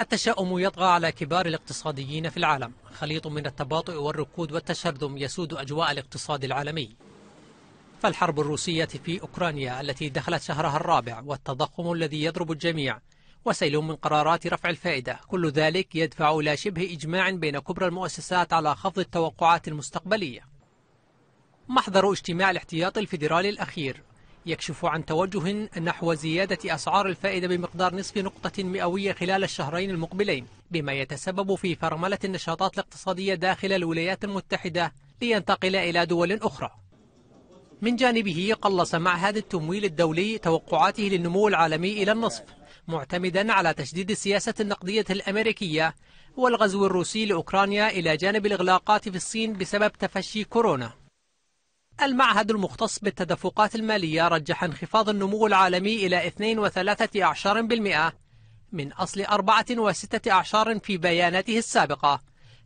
التشاؤم يطغى على كبار الاقتصاديين في العالم خليط من التباطؤ والركود والتشرذم يسود أجواء الاقتصاد العالمي فالحرب الروسية في أوكرانيا التي دخلت شهرها الرابع والتضخم الذي يضرب الجميع وسيل من قرارات رفع الفائدة كل ذلك يدفع إلى شبه إجماع بين كبرى المؤسسات على خفض التوقعات المستقبلية محضر اجتماع الاحتياط الفيدرالي الأخير يكشف عن توجه نحو زيادة أسعار الفائدة بمقدار نصف نقطة مئوية خلال الشهرين المقبلين بما يتسبب في فرملة النشاطات الاقتصادية داخل الولايات المتحدة لينتقل إلى دول أخرى من جانبه قلص معهد التمويل الدولي توقعاته للنمو العالمي إلى النصف معتمدا على تشديد السياسة النقدية الأمريكية والغزو الروسي لأوكرانيا إلى جانب الإغلاقات في الصين بسبب تفشي كورونا المعهد المختص بالتدفقات المالية رجح انخفاض النمو العالمي إلى بالمئة من أصل 4.6% في بياناته السابقة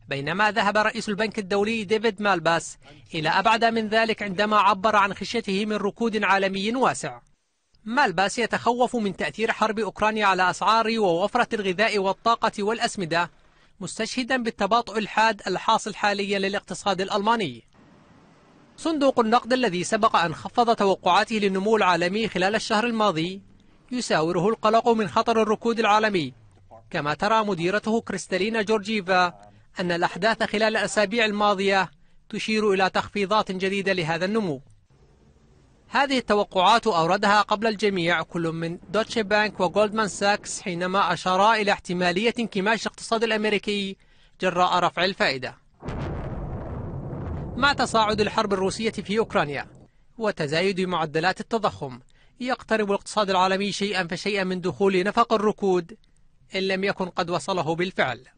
بينما ذهب رئيس البنك الدولي ديفيد مالباس إلى أبعد من ذلك عندما عبر عن خشيته من ركود عالمي واسع مالباس يتخوف من تأثير حرب أوكرانيا على أسعار ووفرة الغذاء والطاقة والأسمدة مستشهدا بالتباطؤ الحاد الحاصل حاليا للاقتصاد الألماني صندوق النقد الذي سبق أن خفض توقعاته للنمو العالمي خلال الشهر الماضي يساوره القلق من خطر الركود العالمي كما ترى مديرته كريستالينا جورجيفا أن الأحداث خلال الأسابيع الماضية تشير إلى تخفيضات جديدة لهذا النمو هذه التوقعات أوردها قبل الجميع كل من دوتشي بانك وجولدمان ساكس حينما أشارا إلى احتمالية انكماش الاقتصاد الأمريكي جراء رفع الفائدة مع تصاعد الحرب الروسية في أوكرانيا وتزايد معدلات التضخم يقترب الاقتصاد العالمي شيئا فشيئا من دخول نفق الركود إن لم يكن قد وصله بالفعل